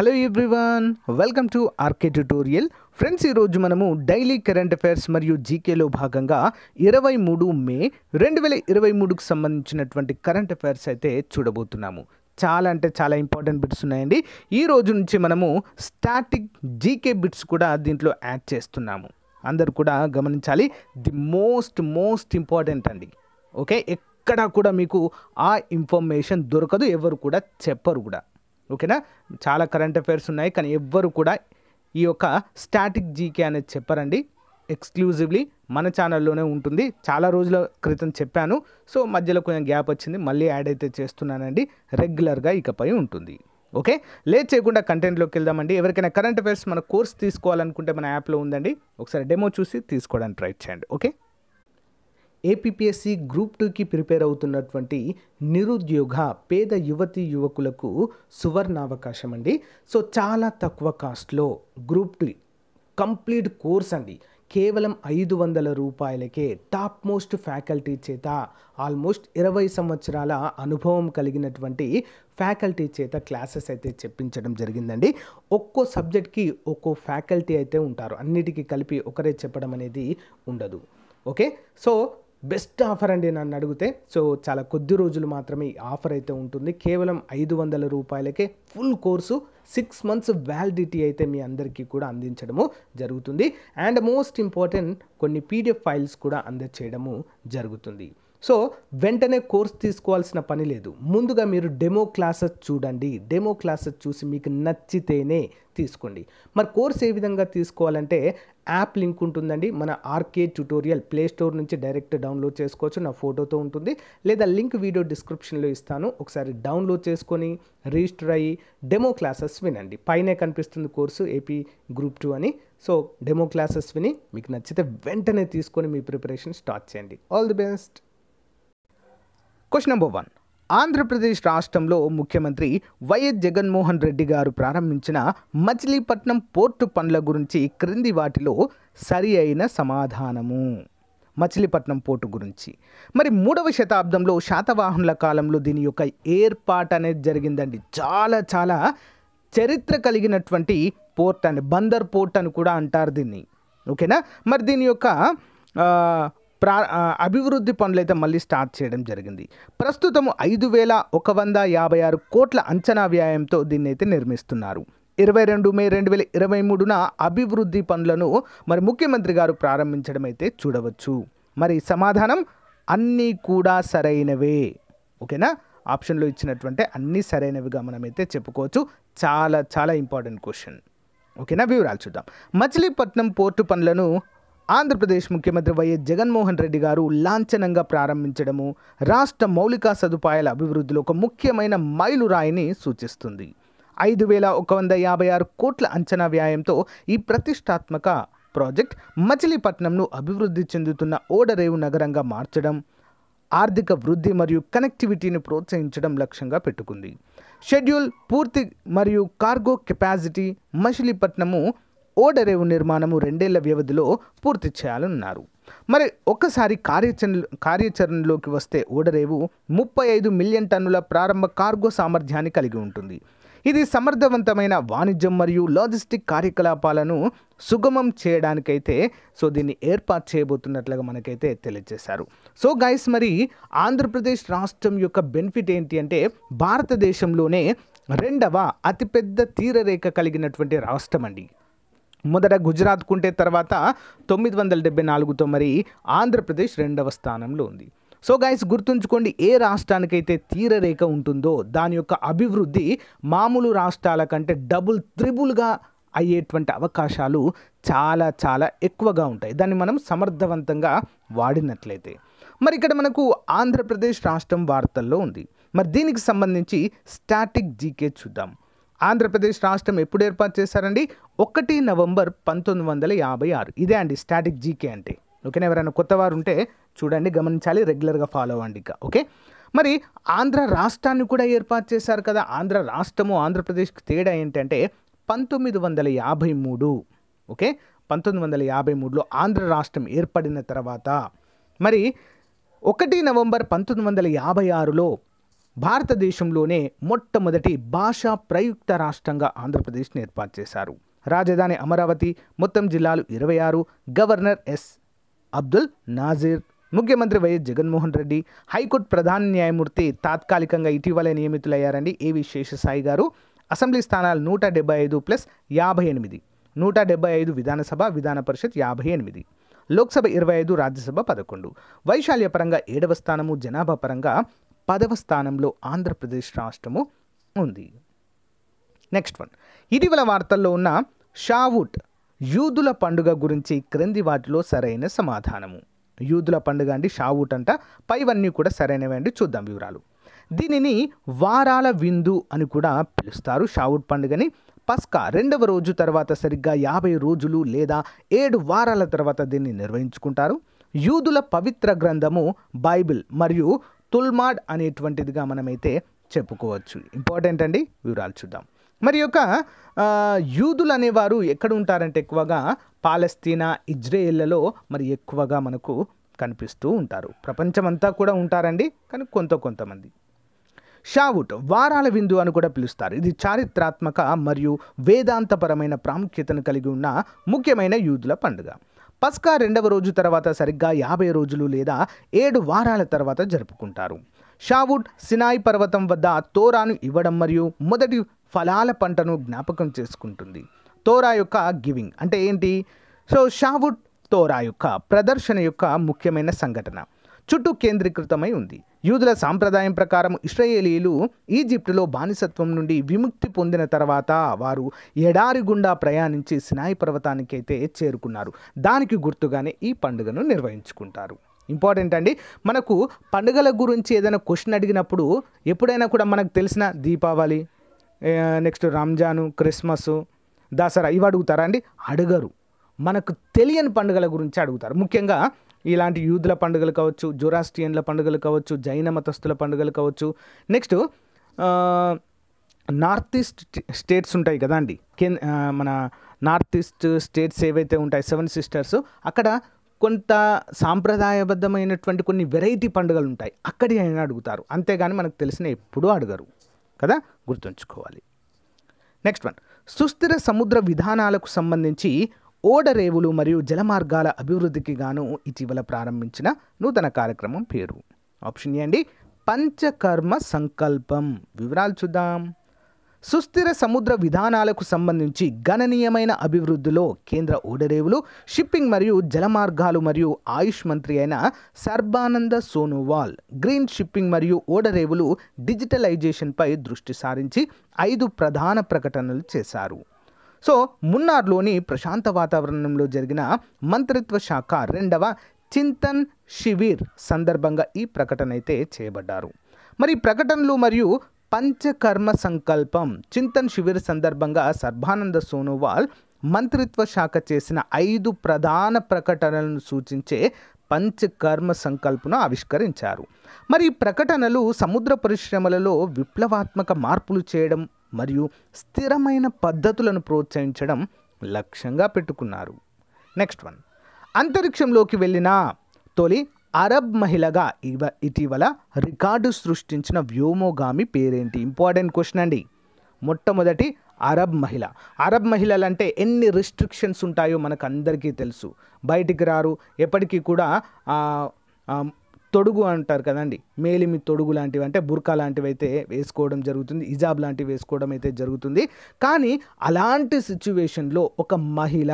hello everyone welcome to RK tutorial friends ఈరోజు మనము daily current affairs మరియు జీకేలో భాగంగా ఇరవై మూడు మే రెండు వేల ఇరవై మూడుకు సంబంధించినటువంటి కరెంట్ అఫైర్స్ అయితే చూడబోతున్నాము చాలా అంటే చాలా ఇంపార్టెంట్ బిట్స్ ఉన్నాయండి ఈ రోజు నుంచి మనము స్టాటిక్ జీకే బిట్స్ కూడా దీంట్లో యాడ్ చేస్తున్నాము అందరు కూడా గమనించాలి ది మోస్ట్ మోస్ట్ ఇంపార్టెంట్ అండి ఓకే ఎక్కడా కూడా మీకు ఆ ఇన్ఫర్మేషన్ దొరకదు ఎవరు కూడా చెప్పరు కూడా ఓకేనా చాలా కరెంట్ అఫైర్స్ ఉన్నాయి కానీ ఎవ్వరు కూడా ఈ యొక్క స్టాటిక్ జీకే అనేది చెప్పారండి ఎక్స్క్లూజివ్లీ మన ఛానల్లోనే ఉంటుంది చాలా రోజుల క్రితం చెప్పాను సో మధ్యలో కొంచెం గ్యాప్ వచ్చింది మళ్ళీ యాడ్ అయితే చేస్తున్నానండి రెగ్యులర్గా ఇకపై ఉంటుంది ఓకే లేట్ చేయకుండా కంటెంట్లోకి వెళ్దామండి ఎవరికైనా కరెంట్ అఫైర్స్ మన కోర్స్ తీసుకోవాలనుకుంటే మన యాప్లో ఉందండి ఒకసారి డెమో చూసి తీసుకోవడానికి ట్రై చేయండి ఓకే ఏపీఎస్సి గ్రూప్ టూకి ప్రిపేర్ అవుతున్నటువంటి నిరుద్యోగ పేద యువతి యువకులకు సువర్ణావకాశం అండి సో చాలా తక్కువ కాస్ట్లో గ్రూప్ టూ కంప్లీట్ కోర్స్ అండి కేవలం ఐదు వందల రూపాయలకే టాప్ మోస్ట్ ఫ్యాకల్టీ చేత ఆల్మోస్ట్ ఇరవై సంవత్సరాల అనుభవం కలిగినటువంటి ఫ్యాకల్టీ చేత క్లాసెస్ అయితే చెప్పించడం జరిగిందండి ఒక్కో సబ్జెక్ట్కి ఒక్కో ఫ్యాకల్టీ అయితే ఉంటారు అన్నిటికీ కలిపి ఒకరే చెప్పడం అనేది ఉండదు ఓకే సో బెస్ట్ ఆఫర్ అండి నన్ను అడిగితే సో చాలా కొద్ది రోజులు మాత్రమే ఆఫర్ అయితే ఉంటుంది కేవలం ఐదు వందల రూపాయలకే full course six months validity అయితే మీ అందరికీ కూడా అందించడము జరుగుతుంది అండ్ మోస్ట్ ఇంపార్టెంట్ కొన్ని పీడిఎఫ్ ఫైల్స్ కూడా అందచేయడము జరుగుతుంది సో వెంటనే కోర్స్ తీసుకోవాల్సిన పని లేదు ముందుగా మీరు డెమో క్లాసెస్ చూడండి డెమో క్లాసెస్ చూసి మీకు నచ్చితేనే తీసుకోండి మరి కోర్స్ ఏ విధంగా తీసుకోవాలంటే యాప్ లింక్ ఉంటుందండి మన ఆర్కే ప్లే ప్లేస్టోర్ నుంచి డైరెక్ట్ డౌన్లోడ్ చేసుకోవచ్చు నా ఫోటోతో ఉంటుంది లేదా లింక్ వీడియో డిస్క్రిప్షన్లో ఇస్తాను ఒకసారి డౌన్లోడ్ చేసుకొని రిజిస్టర్ అయ్యి డెమో క్లాసెస్ వినండి పైనే కనిపిస్తుంది కోర్సు ఏపీ గ్రూప్ టూ అని సో డెమో క్లాసెస్ విని మీకు నచ్చితే వెంటనే తీసుకొని మీ ప్రిపరేషన్ స్టార్ట్ చేయండి all the best question number one Andhra Pradesh రాష్ట్రంలో ముఖ్యమంత్రి వైఎస్ జగన్మోహన్ రెడ్డి గారు ప్రారంభించిన మచిలీపట్నం పోర్టు పనుల గురించి క్రింది వాటిలో సరి అయిన సమాధానము మచిలీపట్నం పోర్టు గురించి మరి మూడవ శతాబ్దంలో శాతవాహనుల కాలంలో దీని యొక్క ఏర్పాటు అనేది జరిగిందండి చాలా చాలా చరిత్ర కలిగినటువంటి పోర్ట్ అని బందర్ పోర్ట్ అని కూడా అంటారు దీన్ని ఓకేనా మరి దీని యొక్క ప్రా అభివృద్ధి పనులైతే మళ్ళీ స్టార్ట్ చేయడం జరిగింది ప్రస్తుతము ఐదు వేల ఒక వంద యాభై ఆరు కోట్ల అంచనా వ్యాయంతో దీన్ని అయితే నిర్మిస్తున్నారు ఇరవై రెండు మే రెండు వేల ఇరవై మూడున అభివృద్ధి పనులను మరి ముఖ్యమంత్రి గారు ప్రారంభించడం అయితే చూడవచ్చు మరి సమాధానం అన్నీ కూడా సరైనవే ఓకేనా ఆప్షన్లో ఇచ్చినటువంటి అన్నీ సరైనవిగా మనమైతే చెప్పుకోవచ్చు చాలా చాలా ఇంపార్టెంట్ క్వశ్చన్ ఓకేనా వివరాలు చూద్దాం మచిలీపట్నం పోర్టు పనులను ఆంధ్రప్రదేశ్ ముఖ్యమంత్రి వైఎస్ జగన్మోహన్ రెడ్డి గారు లాంఛనంగా ప్రారంభించడము రాష్ట్ర మౌలిక సదుపాయాల అభివృద్ధిలో ఒక ముఖ్యమైన మైలురాయిని సూచిస్తుంది ఐదు వేల ఒక వంద యాభై ఆరు కోట్ల అంచనా వ్యాయంతో ఈ ప్రతిష్టాత్మక ప్రాజెక్ట్ మచిలీపట్నంను అభివృద్ధి చెందుతున్న ఓడరేవు నగరంగా మార్చడం ఆర్థిక వృద్ధి మరియు కనెక్టివిటీని ప్రోత్సహించడం లక్ష్యంగా పెట్టుకుంది షెడ్యూల్ పూర్తి మరియు కార్గో కెపాసిటీ మచిలీపట్నము ఓడరేవు నిర్మాణము రెండేళ్ల వ్యవధిలో పూర్తి చేయాలన్నారు మరి ఒక్కసారి కార్యాచరణ కార్యాచరణలోకి వస్తే ఓడరేవు ముప్పై ఐదు మిలియన్ టన్నుల ప్రారంభ కార్గో సామర్థ్యాన్ని కలిగి ఉంటుంది ఇది సమర్థవంతమైన వాణిజ్యం మరియు లాజిస్టిక్ కార్యకలాపాలను సుగమం చేయడానికైతే సో దీన్ని ఏర్పాటు చేయబోతున్నట్లుగా మనకైతే తెలియజేశారు సో గైస్ మరి ఆంధ్రప్రదేశ్ రాష్ట్రం యొక్క బెనిఫిట్ ఏంటి అంటే భారతదేశంలోనే రెండవ అతిపెద్ద తీరరేఖ కలిగినటువంటి రాష్ట్రం అండి మొదట గుజరాత్ కుంటే తర్వాత తొమ్మిది వందల డెబ్బై నాలుగుతో మరి ఆంధ్రప్రదేశ్ రెండవ స్థానంలో ఉంది సో గైస్ గుర్తుంచుకోండి ఏ రాష్ట్రానికైతే తీరరేఖ ఉంటుందో దాని యొక్క అభివృద్ధి మామూలు రాష్ట్రాల కంటే డబుల్ త్రిబుల్గా అయ్యేటువంటి అవకాశాలు చాలా చాలా ఎక్కువగా ఉంటాయి దాన్ని మనం సమర్థవంతంగా వాడినట్లయితే మరి ఇక్కడ మనకు ఆంధ్రప్రదేశ్ రాష్ట్రం వార్తల్లో ఉంది మరి దీనికి సంబంధించి స్టాటిక్ జీకే చూద్దాం ఆంధ్రప్రదేశ్ రాష్ట్రం ఎప్పుడు ఏర్పాటు చేశారండి ఒకటి నవంబర్ పంతొమ్మిది వందల యాభై ఆరు ఇదే అండి స్టాటిక్ జీకే అంటే ఓకేనా ఎవరైనా కొత్త వారు ఉంటే చూడండి గమనించాలి రెగ్యులర్గా ఫాలో అవ్వండి ఇక ఓకే మరి ఆంధ్ర రాష్ట్రాన్ని కూడా ఏర్పాటు చేశారు కదా ఆంధ్ర రాష్ట్రము ఆంధ్రప్రదేశ్కి తేడా ఏంటంటే పంతొమ్మిది వందల యాభై మూడు ఓకే పంతొమ్మిది వందల యాభై మూడులో ఆంధ్ర రాష్ట్రం ఏర్పడిన తర్వాత మరి ఒకటి నవంబర్ పంతొమ్మిది వందల యాభై ఆరులో భారతదేశంలోనే మొట్టమొదటి భాషా ప్రయుక్త రాష్ట్రంగా ఆంధ్రప్రదేశ్ను ఏర్పాటు చేశారు రాజధాని అమరావతి మొత్తం జిల్లాలు ఇరవై ఆరు గవర్నర్ ఎస్ అబ్దుల్ నాజీర్ ముఖ్యమంత్రి వైఎస్ జగన్మోహన్ రెడ్డి హైకోర్టు ప్రధాన న్యాయమూర్తి తాత్కాలికంగా ఇటీవల నియమితులయ్యారండి ఏవి శేషసాయి గారు అసెంబ్లీ స్థానాలు నూట డెబ్బై ఐదు ప్లస్ యాభై ఎనిమిది నూట డెబ్బై ఐదు విధానసభ విధాన పరిషత్ యాభై ఎనిమిది లోక్సభ ఇరవై ఐదు రాజ్యసభ పదకొండు వైశాల్య పరంగా ఏడవ స్థానము జనాభా పరంగా పదవ స్థానంలో ఆంధ్రప్రదేశ్ రాష్ట్రము ఉంది నెక్స్ట్ వన్ ఇటీవల వార్తల్లో ఉన్న షావుట్ యూదుల పండుగ గురించి క్రింది వాటిలో సరైన సమాధానము యూదుల పండుగ అండి షావుట్ అంట పైవన్నీ కూడా సరైనవి అండి చూద్దాం వివరాలు దీనిని వారాల విందు అని కూడా పిలుస్తారు షావుట్ పండుగని పస్కా రెండవ రోజు తర్వాత సరిగ్గా యాభై రోజులు లేదా ఏడు వారాల తర్వాత దీన్ని నిర్వహించుకుంటారు యూదుల పవిత్ర గ్రంథము బైబిల్ మరియు తుల్మాడ్ అనేటువంటిదిగా మనమైతే చెప్పుకోవచ్చు ఇంపార్టెంట్ అండి వివరాలు చూద్దాం మరి యొక్క యూదులు అనేవారు ఎక్కడ ఉంటారంటే ఎక్కువగా పాలస్తీనా ఇజ్రాయేళ్లలో మరి ఎక్కువగా మనకు కనిపిస్తూ ఉంటారు ప్రపంచమంతా కూడా ఉంటారండి కానీ కొంత కొంతమంది షావుట్ వారాల విందు అని కూడా పిలుస్తారు ఇది చారిత్రాత్మక మరియు వేదాంతపరమైన ప్రాముఖ్యతను కలిగి ఉన్న ముఖ్యమైన యూదుల పండుగ పస్కా రెండవ రోజు తర్వాత సరిగ్గా యాభై రోజులు లేదా ఏడు వారాల తర్వాత జరుపుకుంటారు షావుడ్ సినాయ్ పర్వతం వద్ద తోరాను ఇవ్వడం మరియు మొదటి ఫలాల పంటను జ్ఞాపకం చేసుకుంటుంది తోరా యొక్క గివింగ్ అంటే ఏంటి సో షావుడ్ తోరా యొక్క ప్రదర్శన యొక్క ముఖ్యమైన సంఘటన చుట్టూ కేంద్రీకృతమై ఉంది యూదుల సాంప్రదాయం ప్రకారం ఇస్రాయేలీలు ఈజిప్టులో బానిసత్వం నుండి విముక్తి పొందిన తర్వాత వారు ఎడారి గుండా ప్రయాణించి స్నాయి పర్వతానికైతే చేరుకున్నారు దానికి గుర్తుగానే ఈ పండుగను నిర్వహించుకుంటారు ఇంపార్టెంట్ అండి మనకు పండుగల గురించి ఏదైనా క్వశ్చన్ అడిగినప్పుడు ఎప్పుడైనా కూడా మనకు తెలిసిన దీపావళి నెక్స్ట్ రంజాను క్రిస్మస్ దసరా ఇవి అడుగుతారా అండి అడగరు మనకు తెలియని పండుగల గురించి అడుగుతారు ముఖ్యంగా ఇలాంటి యూదుల పండుగలు కావచ్చు జొరాస్ట్రియన్ల పండుగలు కావచ్చు జైన మతస్థుల పండుగలు కావచ్చు నెక్స్ట్ నార్త్ ఈస్ట్ స్టేట్స్ ఉంటాయి కదా అండి మన నార్త్ ఈస్ట్ స్టేట్స్ ఏవైతే ఉంటాయి సెవెన్ సిస్టర్స్ అక్కడ కొంత సాంప్రదాయబద్ధమైనటువంటి కొన్ని వెరైటీ పండుగలు ఉంటాయి అక్కడి అయినా అడుగుతారు అంతేగాని మనకు తెలిసిన ఎప్పుడూ అడగరు కదా గుర్తుంచుకోవాలి నెక్స్ట్ వన్ సుస్థిర సముద్ర విధానాలకు సంబంధించి ఓడరేవులు మరియు జలమార్గాల అభివృద్ధికి గాను ఇటీవల ప్రారంభించిన నూతన కార్యక్రమం పేరు ఆప్షన్ ఏ అండి పంచకర్మ సంకల్పం వివరాలు చూద్దాం సుస్థిర సముద్ర విధానాలకు సంబంధించి గణనీయమైన అభివృద్ధిలో కేంద్ర ఓడరేవులు షిప్పింగ్ మరియు జలమార్గాలు మరియు ఆయుష్ మంత్రి అయిన సర్బానంద సోనోవాల్ గ్రీన్ షిప్పింగ్ మరియు ఓడరేవులు డిజిటలైజేషన్పై దృష్టి సారించి ఐదు ప్రధాన ప్రకటనలు చేశారు సో మున్నార్లోని ప్రశాంత వాతావరణంలో జరిగిన మంత్రిత్వ శాఖ రెండవ చింతన్ శిబిర్ సందర్భంగా ఈ ప్రకటన అయితే చేయబడ్డారు మరి ప్రకటనలు మరియు పంచకర్మ సంకల్పం చింతన్ శిబిర్ సందర్భంగా సర్బానంద సోనోవాల్ మంత్రిత్వ శాఖ చేసిన ఐదు ప్రధాన ప్రకటనలను సూచించే పంచకర్మ సంకల్పను ఆవిష్కరించారు మరి ప్రకటనలు సముద్ర పరిశ్రమలలో విప్లవాత్మక మార్పులు చేయడం మరియు స్థిరమైన పద్ధతులను ప్రోత్సహించడం లక్ష్యంగా పెట్టుకున్నారు నెక్స్ట్ వన్ అంతరిక్షంలోకి వెళ్ళిన తొలి అరబ్ మహిళగా ఇవ ఇటీవల రికార్డు సృష్టించిన వ్యోమోగామి పేరేంటి ఇంపార్టెంట్ క్వశ్చన్ అండి మొట్టమొదటి అరబ్ మహిళ అరబ్ మహిళలు అంటే ఎన్ని రిస్ట్రిక్షన్స్ ఉంటాయో మనకు అందరికీ తెలుసు బయటికి రారు ఎప్పటికీ కూడా తొడుగు అంటారు కదండి మేలిమి తొడుగు లాంటివి అంటే బుర్కా లాంటివి అయితే వేసుకోవడం జరుగుతుంది హిజాబ్ లాంటివి వేసుకోవడం అయితే జరుగుతుంది కానీ అలాంటి సిచ్యువేషన్లో ఒక మహిళ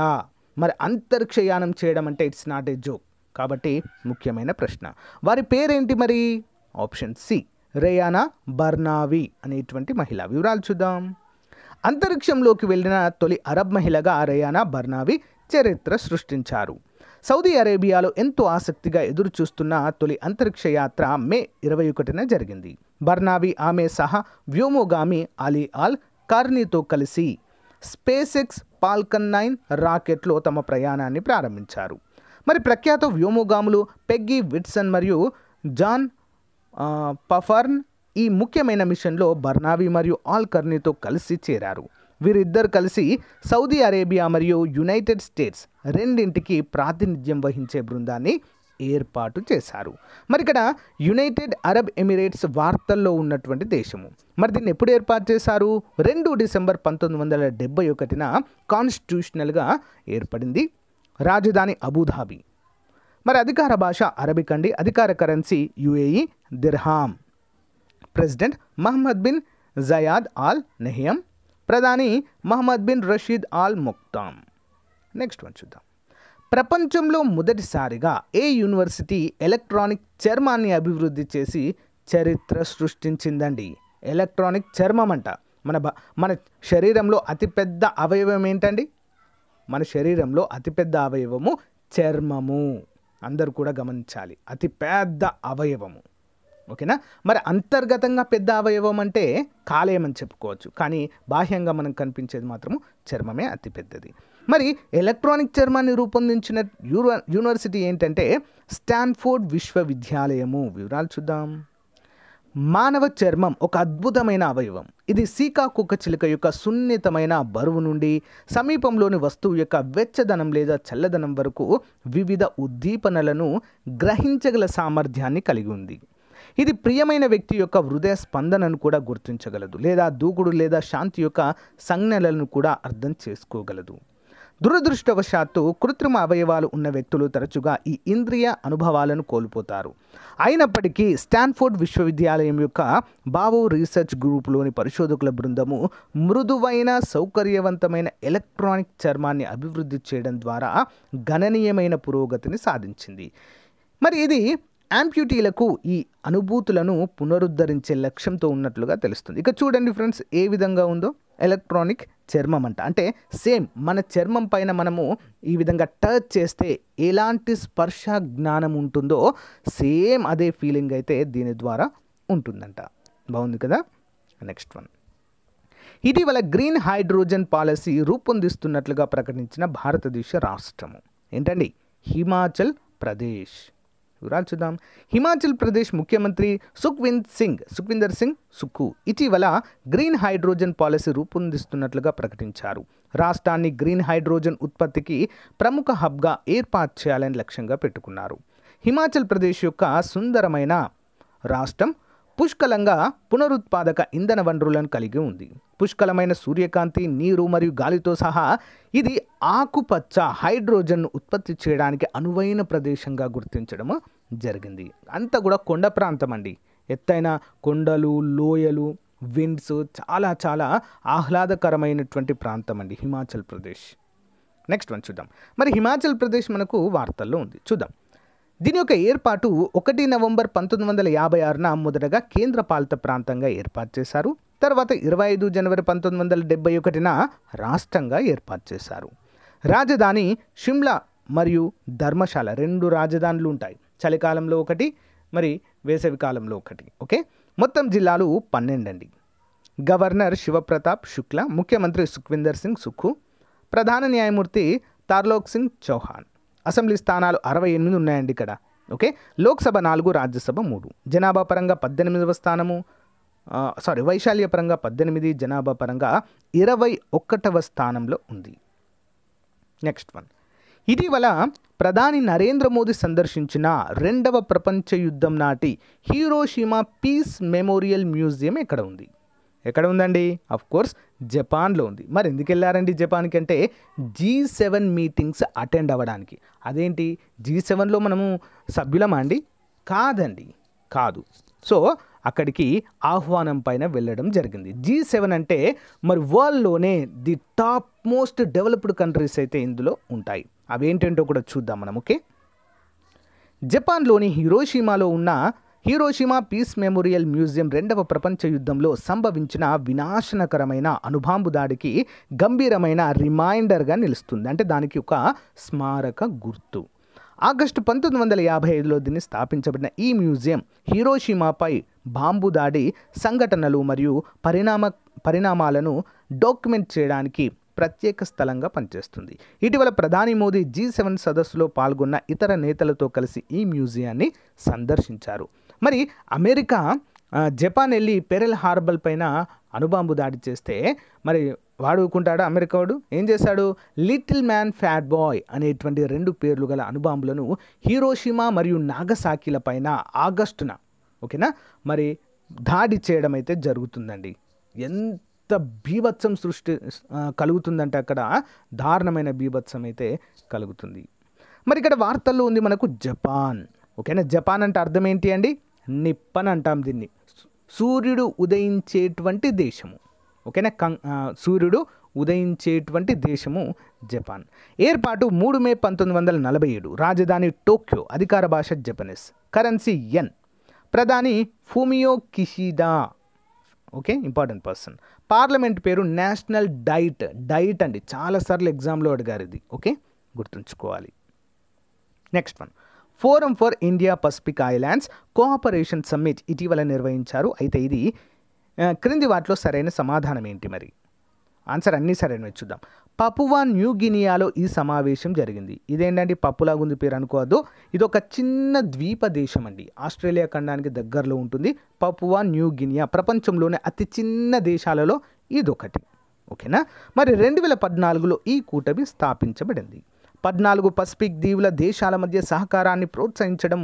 మరి అంతరిక్షయానం చేయడం అంటే ఇట్స్ నాట్ ఏ జోక్ కాబట్టి ముఖ్యమైన ప్రశ్న వారి పేరేంటి మరి ఆప్షన్ సి రేయానా బర్నావి అనేటువంటి మహిళ వివరాలు చూద్దాం అంతరిక్షంలోకి వెళ్ళిన తొలి అరబ్ మహిళగా రేయానా బర్నావి చరిత్ర సృష్టించారు సౌదీ అరేబియాలో ఎంతో ఆసక్తిగా ఎదురుచూస్తున్న తొలి అంతరిక్ష యాత్ర మే ఇరవై ఒకటిన జరిగింది బర్నావి ఆమె సహా వ్యోమోగామి అలీ ఆల్ కార్నీతో కలిసి స్పేసెక్స్ పాల్కన్ నైన్ రాకెట్లో తమ ప్రయాణాన్ని ప్రారంభించారు మరి ప్రఖ్యాత వ్యోమోగాములు పెగ్గి విట్సన్ మరియు జాన్ పఫర్న్ ఈ ముఖ్యమైన మిషన్లో బర్నావి మరియు ఆల్ కర్నీతో కలిసి చేరారు వీరిద్దరు కలిసి సౌదీ అరేబియా మరియు యునైటెడ్ స్టేట్స్ రెండింటికి ప్రాతినిధ్యం వహించే బృందాన్ని ఏర్పాటు చేశారు మరి ఇక్కడ యునైటెడ్ అరబ్ ఎమిరేట్స్ వార్తల్లో ఉన్నటువంటి దేశము మరి దీన్ని ఎప్పుడు ఏర్పాటు చేశారు రెండు డిసెంబర్ పంతొమ్మిది వందల డెబ్బై ఒకటిన కాన్స్టిట్యూషనల్గా ఏర్పడింది రాజధాని అబుధాబి మరి అధికార భాష అరబిక్ అండి అధికార currency UAE dirham president Mohammed bin Zayed Al Nahyan ప్రధాని Mohammed bin Rashid Al Maktoum next one చూద్దాం ప్రపంచంలో మొదటిసారిగా ఏ యూనివర్సిటీ ఎలక్ట్రానిక్ చర్మాన్ని అభివృద్ధి చేసి చరిత్ర సృష్టించిందండి ఎలక్ట్రానిక్ చర్మం అంట మన మన శరీరంలో అతిపెద్ద అవయవం ఏంటండి మన శరీరంలో అతిపెద్ద అవయవము చర్మము అందరు కూడా గమనించాలి అతిపెద్ద అవయవము ఓకేనా మరి అంతర్గతంగా పెద్ద అవయవం అంటే కాలేయమని చెప్పుకోవచ్చు కానీ బాహ్యంగా మనం కనిపించేది మాత్రము చర్మమే అతిపెద్దది మరి ఎలక్ట్రానిక్ చర్మాన్ని రూపొందించిన యూనివర్సిటీ ఏంటంటే స్టాన్ఫోర్డ్ విశ్వవిద్యాలయము వివరాలు చూద్దాం మానవ చర్మం ఒక అద్భుతమైన అవయవం ఇది కుక్క చిలుక యొక్క సున్నితమైన బరువు నుండి సమీపంలోని వస్తువు యొక్క వెచ్చదనం లేదా చల్లదనం వరకు వివిధ ఉద్దీపనలను గ్రహించగల సామర్థ్యాన్ని కలిగి ఉంది ఇది ప్రియమైన వ్యక్తి యొక్క హృదయ స్పందనను కూడా గుర్తించగలదు లేదా దూకుడు లేదా శాంతి యొక్క సంజ్ఞలను కూడా అర్థం చేసుకోగలదు దురదృష్టవశాత్తు కృత్రిమ అవయవాలు ఉన్న వ్యక్తులు తరచుగా ఈ ఇంద్రియ అనుభవాలను కోల్పోతారు అయినప్పటికీ స్టాన్ఫోర్డ్ విశ్వవిద్యాలయం యొక్క బావో రీసెర్చ్ గ్రూప్లోని పరిశోధకుల బృందము మృదువైన సౌకర్యవంతమైన ఎలక్ట్రానిక్ చర్మాన్ని అభివృద్ధి చేయడం ద్వారా గణనీయమైన పురోగతిని సాధించింది మరి ఇది యాంప్యూటీలకు ఈ అనుభూతులను పునరుద్ధరించే లక్ష్యంతో ఉన్నట్లుగా తెలుస్తుంది ఇక చూడండి ఫ్రెండ్స్ ఏ విధంగా ఉందో ఎలక్ట్రానిక్ చర్మం అంట అంటే సేమ్ మన చర్మం పైన మనము ఈ విధంగా టచ్ చేస్తే ఎలాంటి స్పర్శ జ్ఞానం ఉంటుందో సేమ్ అదే ఫీలింగ్ అయితే దీని ద్వారా ఉంటుందంట బాగుంది కదా నెక్స్ట్ వన్ ఇటీవల గ్రీన్ హైడ్రోజన్ పాలసీ రూపొందిస్తున్నట్లుగా ప్రకటించిన భారతదేశ రాష్ట్రము ఏంటండి హిమాచల్ ప్రదేశ్ వివరాలు చూద్దాం హిమాచల్ ప్రదేశ్ ముఖ్యమంత్రి సుఖ్వింద్ సింగ్ సుఖ్విందర్ సింగ్ సుక్కు ఇటీవల గ్రీన్ హైడ్రోజన్ పాలసీ రూపొందిస్తున్నట్లుగా ప్రకటించారు రాష్ట్రాన్ని గ్రీన్ హైడ్రోజన్ ఉత్పత్తికి ప్రముఖ హబ్గా ఏర్పాటు చేయాలని లక్ష్యంగా పెట్టుకున్నారు హిమాచల్ ప్రదేశ్ యొక్క సుందరమైన రాష్ట్రం పుష్కలంగా పునరుత్పాదక ఇంధన వనరులను కలిగి ఉంది పుష్కలమైన సూర్యకాంతి నీరు మరియు గాలితో సహా ఇది ఆకుపచ్చ హైడ్రోజన్ను ఉత్పత్తి చేయడానికి అనువైన ప్రదేశంగా గుర్తించడం జరిగింది అంతా కూడా కొండ ప్రాంతం అండి ఎత్తైన కొండలు లోయలు విండ్స్ చాలా చాలా ఆహ్లాదకరమైనటువంటి ప్రాంతం అండి హిమాచల్ ప్రదేశ్ నెక్స్ట్ వన్ చూద్దాం మరి హిమాచల్ ప్రదేశ్ మనకు వార్తల్లో ఉంది చూద్దాం దీని యొక్క ఏర్పాటు ఒకటి నవంబర్ పంతొమ్మిది వందల యాభై ఆరున మొదటగా కేంద్ర పాలిత ప్రాంతంగా ఏర్పాటు చేశారు తర్వాత ఇరవై ఐదు జనవరి పంతొమ్మిది వందల డెబ్బై ఒకటిన రాష్ట్రంగా ఏర్పాటు చేశారు రాజధాని షిమ్లా మరియు ధర్మశాల రెండు రాజధానులు ఉంటాయి చలికాలంలో ఒకటి మరి వేసవి కాలంలో ఒకటి ఓకే మొత్తం జిల్లాలు పన్నెండు అండి గవర్నర్ శివప్రతాప్ శుక్ల ముఖ్యమంత్రి సుఖ్వీందర్ సింగ్ సుఖు ప్రధాన న్యాయమూర్తి తార్లోక్ సింగ్ చౌహాన్ అసెంబ్లీ స్థానాలు అరవై ఎనిమిది ఉన్నాయండి ఇక్కడ ఓకే లోక్సభ నాలుగు రాజ్యసభ మూడు జనాభా పరంగా పద్దెనిమిదవ స్థానము సారీ వైశాల్య పరంగా పద్దెనిమిది జనాభా పరంగా ఇరవై ఒకటవ స్థానంలో ఉంది నెక్స్ట్ వన్ ఇటీవల ప్రధాని నరేంద్ర మోదీ సందర్శించిన రెండవ ప్రపంచ యుద్ధం నాటి హీరోషీమా పీస్ మెమోరియల్ మ్యూజియం ఎక్కడ ఉంది ఎక్కడ ఉందండి కోర్స్ జపాన్లో ఉంది మరి ఎందుకు వెళ్ళారండి జపాన్కి అంటే జీ సెవెన్ మీటింగ్స్ అటెండ్ అవ్వడానికి అదేంటి జీ సెవెన్లో మనము సభ్యులమా అండి కాదండి కాదు సో అక్కడికి ఆహ్వానం పైన వెళ్ళడం జరిగింది జీ సెవెన్ అంటే మరి వరల్డ్లోనే the top most developed countries అయితే ఇందులో ఉంటాయి అవేంటంటో కూడా చూద్దాం మనం ఓకే జపాన్లోని హీరోషీమాలో ఉన్న హీరోషిమా పీస్ మెమోరియల్ మ్యూజియం రెండవ ప్రపంచ యుద్ధంలో సంభవించిన వినాశనకరమైన అనుభాంబు దాడికి గంభీరమైన రిమైండర్గా నిలుస్తుంది అంటే దానికి ఒక స్మారక గుర్తు ఆగస్టు పంతొమ్మిది వందల యాభై ఐదులో దీన్ని స్థాపించబడిన ఈ మ్యూజియం హీరోషిమాపై బాంబు దాడి సంఘటనలు మరియు పరిణామ పరిణామాలను డాక్యుమెంట్ చేయడానికి ప్రత్యేక స్థలంగా పనిచేస్తుంది ఇటీవల ప్రధాని మోదీ జీ సెవెన్ సదస్సులో పాల్గొన్న ఇతర నేతలతో కలిసి ఈ మ్యూజియాన్ని సందర్శించారు మరి అమెరికా జపాన్ వెళ్ళి పెరల్ హార్బల్ పైన అనుబాంబు దాడి చేస్తే మరి వాడుకుంటాడా వాడు ఏం చేశాడు లిటిల్ మ్యాన్ ఫ్యాట్ బాయ్ అనేటువంటి రెండు పేర్లు గల అనుబాంబులను హీరోషిమా మరియు నాగసాకిల పైన ఆగస్టున ఓకేనా మరి దాడి చేయడం అయితే జరుగుతుందండి ఎంత బీభత్సం సృష్టి కలుగుతుందంటే అక్కడ దారుణమైన బీభత్సం అయితే కలుగుతుంది మరి ఇక్కడ వార్తల్లో ఉంది మనకు జపాన్ ఓకేనా జపాన్ అంటే అర్థం ఏంటి అండి నిప్పన్ అంటాం దీన్ని సూర్యుడు ఉదయించేటువంటి దేశము ఓకేనా కం సూర్యుడు ఉదయించేటువంటి దేశము జపాన్ ఏర్పాటు మూడు మే పంతొమ్మిది వందల నలభై ఏడు రాజధాని టోక్యో అధికార భాష జపనీస్ కరెన్సీ ఎన్ ప్రధాని Fumio Kishida okay important person parliament పేరు నేషనల్ డైట్ డైట్ అండి చాలాసార్లు ఎగ్జామ్లో అడిగారు ఇది ఓకే గుర్తుంచుకోవాలి next one forum for India Pacific islands cooperation summit ఇటీవల నిర్వహించారు అయితే ఇది క్రింది వాటిలో సరైన సమాధానం ఏంటి మరి ఆన్సర్ అన్నీ సరైనవి చూద్దాం పపువా న్యూ గినియాలో ఈ సమావేశం జరిగింది ఇదేంటంటే పప్పులా గుంది పేరు అనుకోవద్దు ఇది ఒక చిన్న ద్వీప దేశం అండి ఆస్ట్రేలియా ఖండానికి దగ్గరలో ఉంటుంది పపువా న్యూ గినియా ప్రపంచంలోనే అతి చిన్న దేశాలలో ఇదొకటి ఓకేనా మరి రెండు వేల పద్నాలుగులో ఈ కూటమి స్థాపించబడింది పద్నాలుగు పసిఫిక్ దీవుల దేశాల మధ్య సహకారాన్ని ప్రోత్సహించడం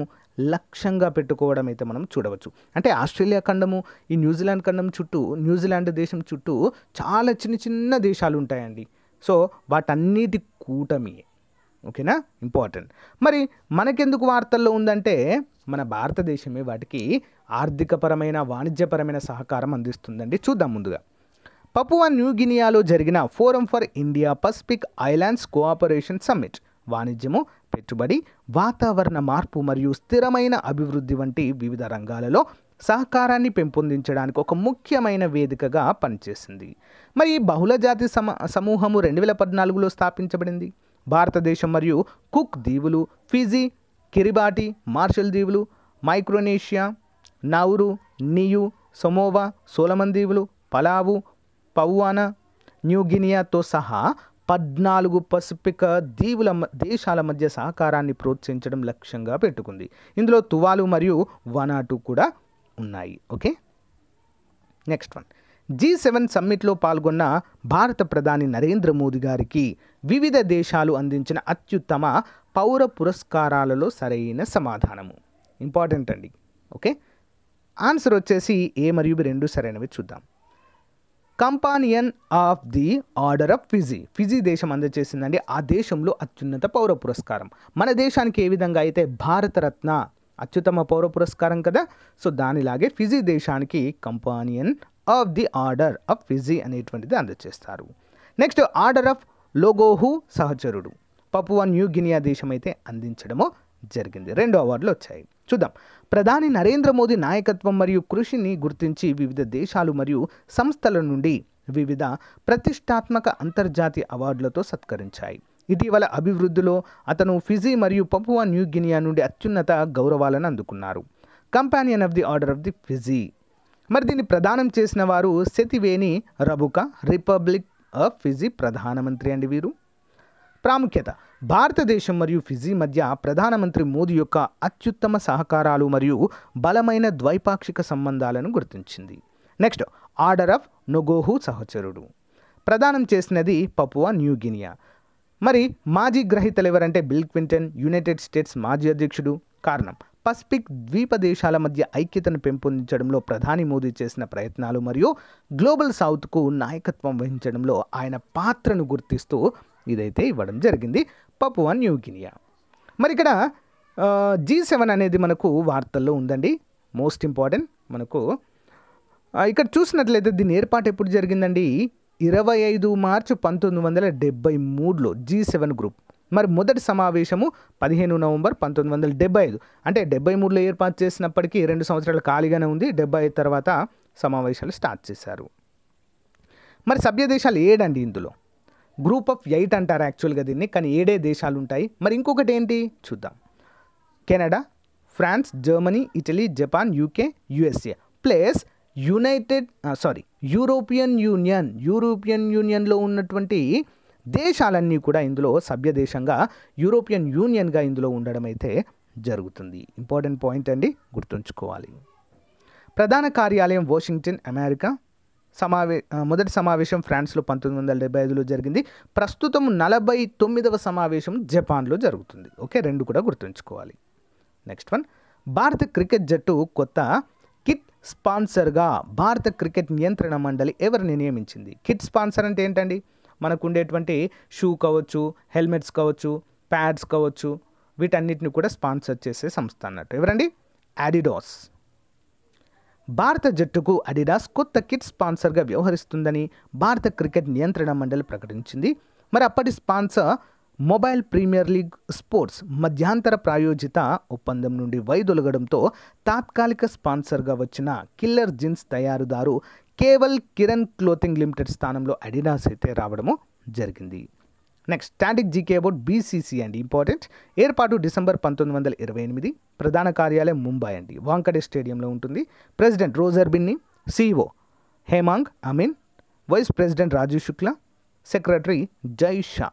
లక్ష్యంగా పెట్టుకోవడం అయితే మనం చూడవచ్చు అంటే ఆస్ట్రేలియా ఖండము ఈ న్యూజిలాండ్ ఖండం చుట్టూ న్యూజిలాండ్ దేశం చుట్టూ చాలా చిన్న చిన్న దేశాలు ఉంటాయండి సో వాటన్నిటి కూటమియే ఓకేనా ఇంపార్టెంట్ మరి మనకెందుకు వార్తల్లో ఉందంటే మన భారతదేశమే వాటికి ఆర్థికపరమైన వాణిజ్యపరమైన సహకారం అందిస్తుందండి చూద్దాం ముందుగా పపువా న్యూగినియాలో జరిగిన forum for India Pacific islands cooperation summit వాణిజ్యము పెట్టుబడి వాతావరణ మార్పు మరియు స్థిరమైన అభివృద్ధి వంటి వివిధ రంగాలలో సహకారాన్ని పెంపొందించడానికి ఒక ముఖ్యమైన వేదికగా పనిచేసింది మరి బహుళజాతి సమ సమూహము రెండు వేల పద్నాలుగులో స్థాపించబడింది భారతదేశం మరియు కుక్ దీవులు ఫిజీ కిరిబాటి మార్షల్ దీవులు Micronesia Nauru Niue Samoa Solomon దీవులు పలావు న్యూ న్యూగినియాతో సహా పద్నాలుగు పసిఫిక దీవుల దేశాల మధ్య సహకారాన్ని ప్రోత్సహించడం లక్ష్యంగా పెట్టుకుంది ఇందులో తువాలు మరియు వనాటు కూడా ఉన్నాయి okay next one G seven సమ్మిట్లో పాల్గొన్న భారత ప్రధాని నరేంద్ర మోదీ గారికి వివిధ దేశాలు అందించిన అత్యుత్తమ పౌర పురస్కారాలలో సరైన సమాధానము ఇంపార్టెంట్ అండి ఓకే ఆన్సర్ వచ్చేసి ఏ మరియు రెండు సరైనవి చూద్దాం companion of the order of Fiji Fiji దేశం అందజేసిందండి ఆ దేశంలో అత్యున్నత పౌర పురస్కారం మన దేశానికి ఏ విధంగా అయితే భారతరత్న అత్యుత్తమ పౌర పురస్కారం కదా సో దానిలాగే ఫిజీ దేశానికి companion of the order of Fiji అనేటువంటిది అందజేస్తారు నెక్స్ట్ ఆర్డర్ ఆఫ్ లోగోహు సహచరుడు పపువా న్యూ గినియా దేశం అయితే అందించడము జరిగింది రెండు అవార్డులు వచ్చాయి చూద్దాం ప్రధాని నరేంద్ర మోదీ నాయకత్వం మరియు కృషిని గుర్తించి వివిధ దేశాలు మరియు సంస్థల నుండి వివిధ ప్రతిష్టాత్మక అంతర్జాతీయ అవార్డులతో సత్కరించాయి ఇటీవల అభివృద్ధిలో అతను ఫిజీ మరియు పపువా న్యూ గినియా నుండి అత్యున్నత గౌరవాలను అందుకున్నారు companion of the order of the Fiji మరి దీన్ని ప్రదానం చేసిన వారు Sitiveni Rabuka Republic of Fiji ప్రధానమంత్రి అండి వీరు ప్రాముఖ్యత భారతదేశం మరియు ఫిజీ మధ్య ప్రధానమంత్రి మోదీ యొక్క అత్యుత్తమ సహకారాలు మరియు బలమైన ద్వైపాక్షిక సంబంధాలను గుర్తించింది నెక్స్ట్ ఆర్డర్ ఆఫ్ నొగోహు సహచరుడు ప్రదానం చేసినది పపువా న్యూగినియా మరి మాజీ గ్రహీతలు ఎవరంటే బిల్ క్వింటన్ యునైటెడ్ స్టేట్స్ మాజీ అధ్యక్షుడు కారణం పసిఫిక్ ద్వీప దేశాల మధ్య ఐక్యతను పెంపొందించడంలో ప్రధాని మోదీ చేసిన ప్రయత్నాలు మరియు గ్లోబల్ సౌత్కు నాయకత్వం వహించడంలో ఆయన పాత్రను గుర్తిస్తూ ఇదైతే ఇవ్వడం జరిగింది పప్పు న్యూ గినియా మరి ఇక్కడ జీ సెవెన్ అనేది మనకు వార్తల్లో ఉందండి మోస్ట్ ఇంపార్టెంట్ మనకు ఇక్కడ చూసినట్లయితే దీని ఏర్పాటు ఎప్పుడు జరిగిందండి ఇరవై ఐదు మార్చి పంతొమ్మిది వందల డెబ్బై మూడులో జీ సెవెన్ గ్రూప్ మరి మొదటి సమావేశము పదిహేను నవంబర్ పంతొమ్మిది వందల డెబ్బై ఐదు అంటే డెబ్బై మూడులో ఏర్పాటు చేసినప్పటికీ రెండు సంవత్సరాలు ఖాళీగానే ఉంది డెబ్బై ఐదు తర్వాత సమావేశాలు స్టార్ట్ చేశారు మరి సభ్య దేశాలు ఏడండి ఇందులో గ్రూప్ ఆఫ్ ఎయిట్ అంటారు యాక్చువల్గా దీన్ని కానీ ఏడే దేశాలు ఉంటాయి మరి ఇంకొకటి ఏంటి చూద్దాం Canada France Germany Italy Japan UK USA plus united sorry European Union European యూనియన్లో ఉన్నటువంటి దేశాలన్నీ కూడా ఇందులో సభ్య దేశంగా యూరోపియన్ యూనియన్గా ఇందులో ఉండడం అయితే జరుగుతుంది ఇంపార్టెంట్ పాయింట్ అండి గుర్తుంచుకోవాలి ప్రధాన కార్యాలయం వాషింగ్టన్ అమెరికా సమావే మొదటి సమావేశం ఫ్రాన్స్లో పంతొమ్మిది వందల డెబ్బై ఐదులో జరిగింది ప్రస్తుతం నలభై తొమ్మిదవ సమావేశం జపాన్లో జరుగుతుంది ఓకే రెండు కూడా గుర్తుంచుకోవాలి నెక్స్ట్ వన్ భారత క్రికెట్ జట్టు కొత్త కిట్ స్పాన్సర్గా భారత క్రికెట్ నియంత్రణ మండలి ఎవరిని నియమించింది కిట్ స్పాన్సర్ అంటే ఏంటండి మనకు ఉండేటువంటి షూ కావచ్చు హెల్మెట్స్ కావచ్చు ప్యాడ్స్ కావచ్చు వీటన్నిటిని కూడా స్పాన్సర్ చేసే సంస్థ అన్నట్టు ఎవరండి యాడిడాస్ భారత జట్టుకు అడిడాస్ కొత్త కిట్ స్పాన్సర్గా వ్యవహరిస్తుందని భారత క్రికెట్ నియంత్రణ మండలి ప్రకటించింది మరి అప్పటి sponsor mobile premier league sports మధ్యాంతర ప్రాయోజిత ఒప్పందం నుండి వైదొలగడంతో తాత్కాలిక స్పాన్సర్గా వచ్చిన కిల్లర్ జీన్స్ తయారుదారు కేవల్ కిరణ్ క్లోతింగ్ లిమిటెడ్ స్థానంలో అడిడాస్ అయితే రావడము జరిగింది next static GK about BCC అండి ఇంపార్టెంట్ ఏర్పాటు డిసెంబర్ పంతొమ్మిది వందల ఇరవై ఎనిమిది ప్రధాన కార్యాలయం ముంబై అండి వాంకడే స్టేడియంలో ఉంటుంది president Roger Binny CEO Hemang Amin vice president Rajiv Shukla secretary Jay Shah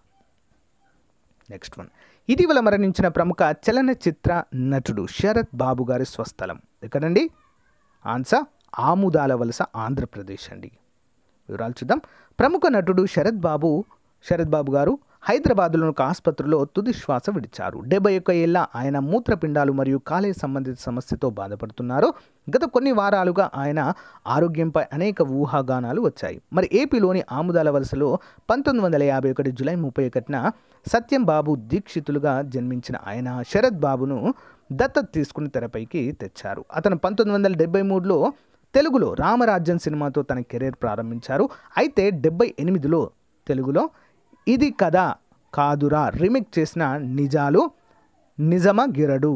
next one ఇటీవల మరణించిన ప్రముఖ చలనచిత్ర నటుడు శరత్ బాబు గారి స్వస్థలం ఎక్కడండి ఆన్సర్ ఆముదాల వలస ఆంధ్రప్రదేశ్ అండి వివరాలు చూద్దాం ప్రముఖ నటుడు శరత్ బాబు శరత్ బాబు గారు హైదరాబాద్లోని ఒక ఆసుపత్రిలో తుది శ్వాస విడిచారు డెబ్బై ఒక్క ఏళ్ల ఆయన మూత్రపిండాలు మరియు కాలేజ్ సంబంధిత సమస్యతో బాధపడుతున్నారు గత కొన్ని వారాలుగా ఆయన ఆరోగ్యంపై అనేక ఊహాగానాలు వచ్చాయి మరి ఏపీలోని ఆముదాల వలసలో పంతొమ్మిది వందల యాభై ఒకటి జులై ముప్పై ఒకటిన సత్యం బాబు దీక్షితులుగా జన్మించిన ఆయన శరత్ బాబును దత్తత తీసుకుని తెరపైకి తెచ్చారు అతను పంతొమ్మిది వందల డెబ్బై మూడులో తెలుగులో రామరాజ్యం సినిమాతో తన కెరీర్ ప్రారంభించారు అయితే డెబ్బై ఎనిమిదిలో తెలుగులో ఇది కథ కాదురా రిమిక్ చేసిన నిజాలు నిజమ గిరడు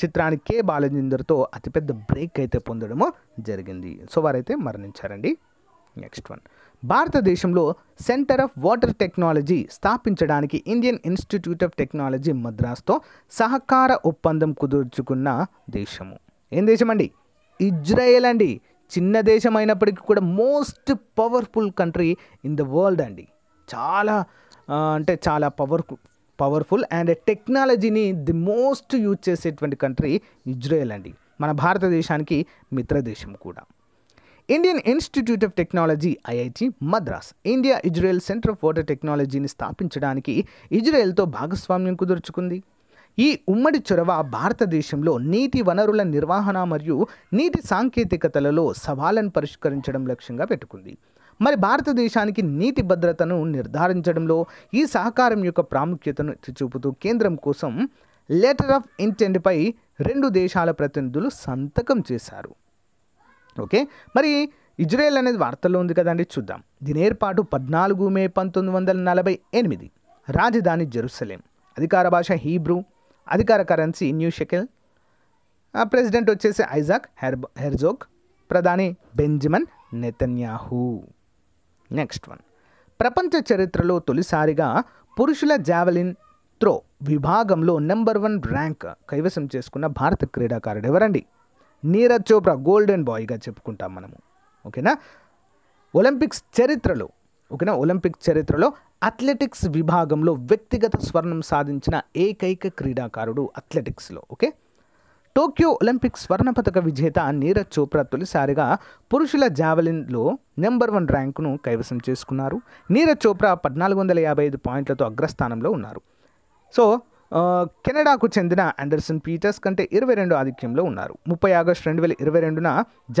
చిత్రాన్ని కే బాలజేందర్తో అతిపెద్ద బ్రేక్ అయితే పొందడము జరిగింది సో వారైతే మరణించారండి నెక్స్ట్ వన్ భారతదేశంలో సెంటర్ ఆఫ్ వాటర్ టెక్నాలజీ స్థాపించడానికి ఇండియన్ ఇన్స్టిట్యూట్ ఆఫ్ టెక్నాలజీ మద్రాస్తో సహకార ఒప్పందం కుదుర్చుకున్న దేశము ఏం దేశం అండి ఇజ్రాయెల్ అండి చిన్న దేశం అయినప్పటికీ కూడా most powerful country in the world అండి చాలా అంటే చాలా పవర్ఫుల్ పవర్ఫుల్ అండ్ టెక్నాలజీని ది మోస్ట్ యూజ్ చేసేటువంటి కంట్రీ ఇజ్రాయెల్ అండి మన భారతదేశానికి మిత్రదేశం కూడా Indian Institute of Technology IIT Madras India Israel centre of water టెక్నాలజీని స్థాపించడానికి ఇజ్రాయెల్తో భాగస్వామ్యం కుదుర్చుకుంది ఈ ఉమ్మడి చొరవ భారతదేశంలో నీటి వనరుల నిర్వహణ మరియు నీటి సాంకేతికతలలో సవాళ్ళను పరిష్కరించడం లక్ష్యంగా పెట్టుకుంది మరి భారతదేశానికి నీటి భద్రతను నిర్ధారించడంలో ఈ సహకారం యొక్క ప్రాముఖ్యతను చూపుతూ కేంద్రం కోసం లెటర్ ఆఫ్ ఇంటెంట్పై రెండు దేశాల ప్రతినిధులు సంతకం చేశారు ఓకే మరి ఇజ్రాయెల్ అనేది వార్తల్లో ఉంది కదండి చూద్దాం దీని ఏర్పాటు పద్నాలుగు మే పంతొమ్మిది వందల నలభై ఎనిమిది రాజధాని జెరూసలేం అధికార భాష హీబ్రూ అధికార కరెన్సీ న్యూ షెకెల్ ప్రెసిడెంట్ వచ్చేసి ఐజాక్ హెర్బ్ హెర్జోక్ ప్రధాని బెంజమిన్ నెతన్యాహూ నెక్స్ట్ వన్ ప్రపంచ చరిత్రలో తొలిసారిగా పురుషుల జావెలిన్ త్రో విభాగంలో నెంబర్ వన్ ర్యాంక్ కైవసం చేసుకున్న భారత క్రీడాకారుడు ఎవరండి నీరజ్ చోప్రా గోల్డెన్ బాయ్గా చెప్పుకుంటాం మనము ఓకేనా ఒలింపిక్స్ చరిత్రలో ఓకేనా ఒలింపిక్ చరిత్రలో అథ్లెటిక్స్ విభాగంలో వ్యక్తిగత స్వర్ణం సాధించిన ఏకైక క్రీడాకారుడు అథ్లెటిక్స్లో ఓకే టోక్యో ఒలింపిక్స్ స్వర్ణ పథక విజేత నీరజ్ చోప్రా తొలిసారిగా పురుషుల జావెలిన్లో నెంబర్ వన్ ర్యాంకును కైవసం చేసుకున్నారు నీరజ్ చోప్రా పద్నాలుగు వందల యాభై ఐదు పాయింట్లతో అగ్రస్థానంలో ఉన్నారు సో కెనడాకు చెందిన అండర్సన్ పీటర్స్ కంటే ఇరవై రెండు ఆధిక్యంలో ఉన్నారు ముప్పై ఆగస్టు రెండు వేల ఇరవై రెండున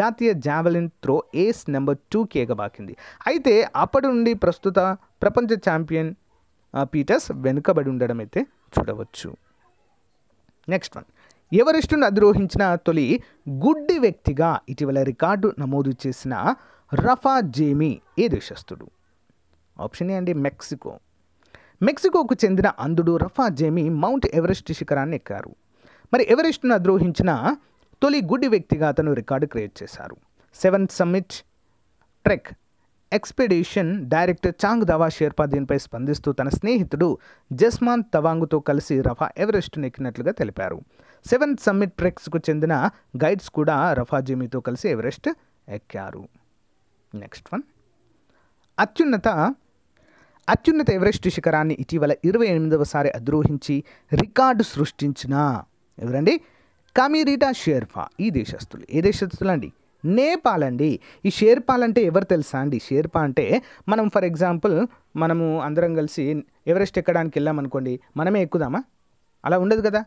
జాతీయ జావెలిన్ త్రో ఏస్ నెంబర్ టూకి ఎగబాకింది అయితే అప్పటి నుండి ప్రస్తుత ప్రపంచ ఛాంపియన్ పీటర్స్ వెనుకబడి ఉండడం అయితే చూడవచ్చు నెక్స్ట్ వన్ ఎవరెస్టును అధిరోహించిన తొలి గుడ్డి వ్యక్తిగా ఇటీవల రికార్డు నమోదు చేసిన రఫా జేమీ ఏ దేశస్థుడు ఆప్షన్ ఏ అండి మెక్సికో మెక్సికోకు చెందిన అంధుడు రఫా జేమీ మౌంట్ ఎవరెస్ట్ శిఖరాన్ని ఎక్కారు మరి ఎవరెస్ట్ను అధిరోహించిన తొలి గుడ్డి వ్యక్తిగా అతను రికార్డు క్రియేట్ చేశారు seven summit trek expedition director Chang Dawa Sherpa దీనిపై స్పందిస్తూ తన స్నేహితుడు జస్మాన్ తవాంగ్తో కలిసి రఫా ఎవరెస్ట్ను ఎక్కినట్లుగా తెలిపారు సెవెన్ సమ్మిట్ ట్రెక్స్కు చెందిన గైడ్స్ కూడా మీతో కలిసి ఎవరెస్ట్ ఎక్కారు నెక్స్ట్ వన్ అత్యున్నత అత్యున్నత ఎవరెస్ట్ శిఖరాన్ని ఇటీవల ఇరవై ఎనిమిదవ సారి అధిరోహించి రికార్డు సృష్టించిన ఎవరండి కామిరీటా షేర్ఫా ఈ దేశస్తులు ఏ దేశస్తులు అండి నేపాల్ అండి ఈ షేర్పాల్ అంటే ఎవరు తెలుసా అండి షేర్పా అంటే మనం ఫర్ ఎగ్జాంపుల్ మనము అందరం కలిసి ఎవరెస్ట్ ఎక్కడానికి వెళ్ళామనుకోండి మనమే ఎక్కుదామా అలా ఉండదు కదా